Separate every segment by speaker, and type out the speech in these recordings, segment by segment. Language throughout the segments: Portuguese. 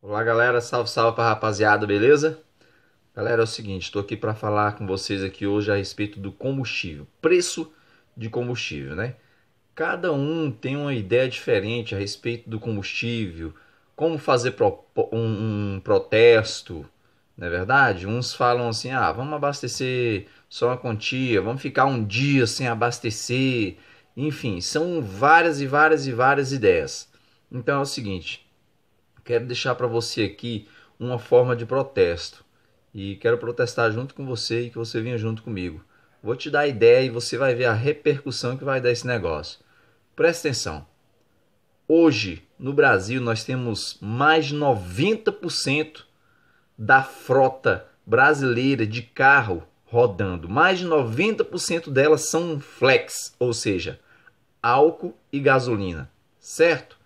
Speaker 1: Olá galera, salve salve para rapaziada, beleza? Galera, é o seguinte, estou aqui para falar com vocês aqui hoje a respeito do combustível, preço de combustível, né? Cada um tem uma ideia diferente a respeito do combustível, como fazer pro, um, um protesto, não é verdade? Uns falam assim, ah, vamos abastecer só uma quantia, vamos ficar um dia sem abastecer, enfim, são várias e várias e várias ideias. Então é o seguinte, quero deixar para você aqui uma forma de protesto. E quero protestar junto com você e que você venha junto comigo. Vou te dar a ideia e você vai ver a repercussão que vai dar esse negócio. Presta atenção. Hoje, no Brasil, nós temos mais de 90% da frota brasileira de carro rodando. Mais de 90% delas são flex, ou seja, álcool e gasolina, certo?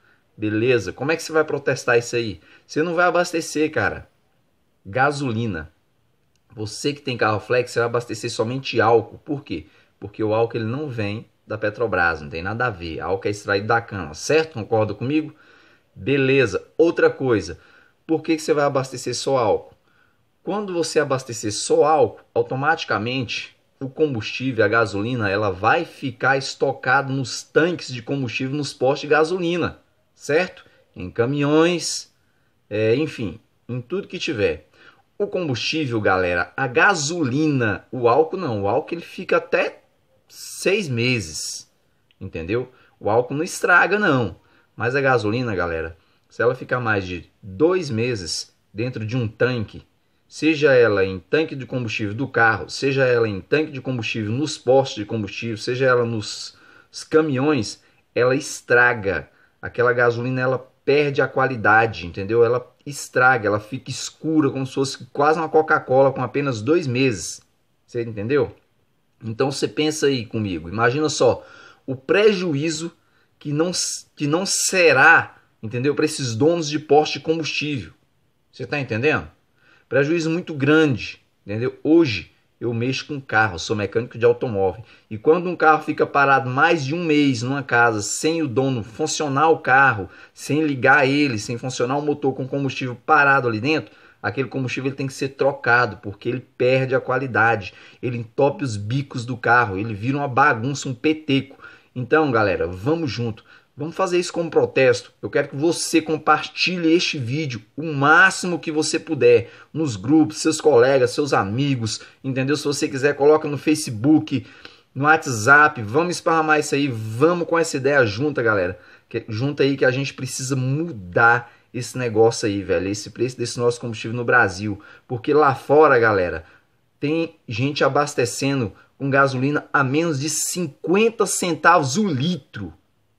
Speaker 1: Beleza. Como é que você vai protestar isso aí? Você não vai abastecer, cara. Gasolina. Você que tem carro flex, você vai abastecer somente álcool. Por quê? Porque o álcool ele não vem da Petrobras, não tem nada a ver. Álcool é extraído da cana, certo? Concorda comigo? Beleza. Outra coisa, por que, que você vai abastecer só álcool? Quando você abastecer só álcool, automaticamente o combustível, a gasolina, ela vai ficar estocado nos tanques de combustível, nos postos de gasolina certo? Em caminhões, é, enfim, em tudo que tiver. O combustível, galera, a gasolina, o álcool não, o álcool ele fica até seis meses, entendeu? O álcool não estraga não, mas a gasolina, galera, se ela ficar mais de dois meses dentro de um tanque, seja ela em tanque de combustível do carro, seja ela em tanque de combustível nos postos de combustível, seja ela nos caminhões, ela estraga aquela gasolina ela perde a qualidade, entendeu? Ela estraga, ela fica escura, como se fosse quase uma Coca-Cola com apenas dois meses. Você entendeu? Então você pensa aí comigo, imagina só o prejuízo que não, que não será, entendeu? Para esses donos de poste de combustível. Você está entendendo? Prejuízo muito grande, entendeu? Hoje eu mexo com carro, sou mecânico de automóvel. E quando um carro fica parado mais de um mês numa casa sem o dono funcionar o carro, sem ligar ele, sem funcionar o motor com combustível parado ali dentro, aquele combustível ele tem que ser trocado, porque ele perde a qualidade, ele entope os bicos do carro, ele vira uma bagunça, um peteco. Então, galera, vamos junto. Vamos fazer isso como protesto. Eu quero que você compartilhe este vídeo o máximo que você puder nos grupos, seus colegas, seus amigos, entendeu? Se você quiser, coloca no Facebook, no WhatsApp. Vamos esparramar isso aí. Vamos com essa ideia junta, galera. Que, junta aí que a gente precisa mudar esse negócio aí, velho. Esse preço desse nosso combustível no Brasil, porque lá fora, galera, tem gente abastecendo com gasolina a menos de 50 centavos o litro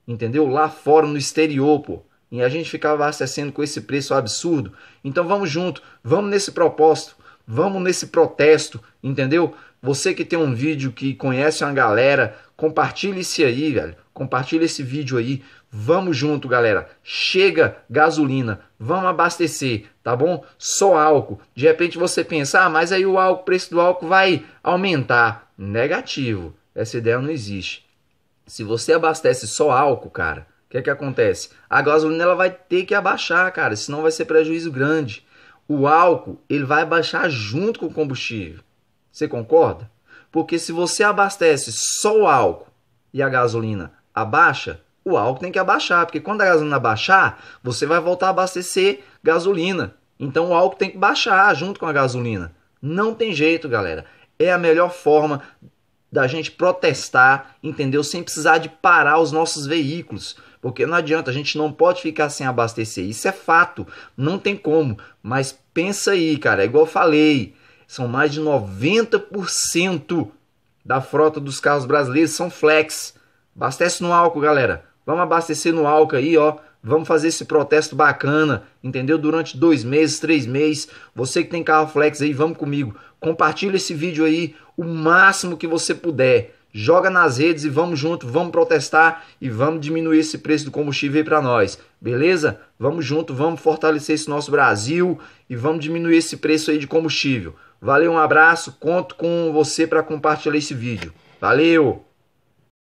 Speaker 1: entendeu? Lá fora, no exterior, pô. E a gente ficava acessando com esse preço absurdo. Então vamos junto, vamos nesse propósito, vamos nesse protesto, entendeu? Você que tem um vídeo que conhece uma galera, compartilhe esse aí, velho. Compartilhe esse vídeo aí. Vamos junto, galera. Chega gasolina, vamos abastecer, tá bom? Só álcool. De repente você pensa, ah, mas aí o álcool, o preço do álcool vai aumentar. Negativo. Essa ideia não existe. Se você abastece só álcool, cara, o que é que acontece? A gasolina ela vai ter que abaixar, cara, senão vai ser prejuízo grande. O álcool, ele vai baixar junto com o combustível. Você concorda? Porque se você abastece só o álcool e a gasolina abaixa, o álcool tem que abaixar, porque quando a gasolina baixar, você vai voltar a abastecer gasolina. Então o álcool tem que baixar junto com a gasolina. Não tem jeito, galera. É a melhor forma da gente protestar, entendeu? Sem precisar de parar os nossos veículos. Porque não adianta, a gente não pode ficar sem abastecer. Isso é fato, não tem como. Mas pensa aí, cara, é igual eu falei, são mais de 90% da frota dos carros brasileiros são flex. Abastece no álcool, galera. Vamos abastecer no Alca aí, ó. Vamos fazer esse protesto bacana, entendeu? Durante dois meses, três meses. Você que tem carro flex aí, vamos comigo. Compartilha esse vídeo aí o máximo que você puder. Joga nas redes e vamos junto, vamos protestar e vamos diminuir esse preço do combustível aí para nós. Beleza? Vamos junto, vamos fortalecer esse nosso Brasil e vamos diminuir esse preço aí de combustível. Valeu, um abraço. Conto com você para compartilhar esse vídeo. Valeu!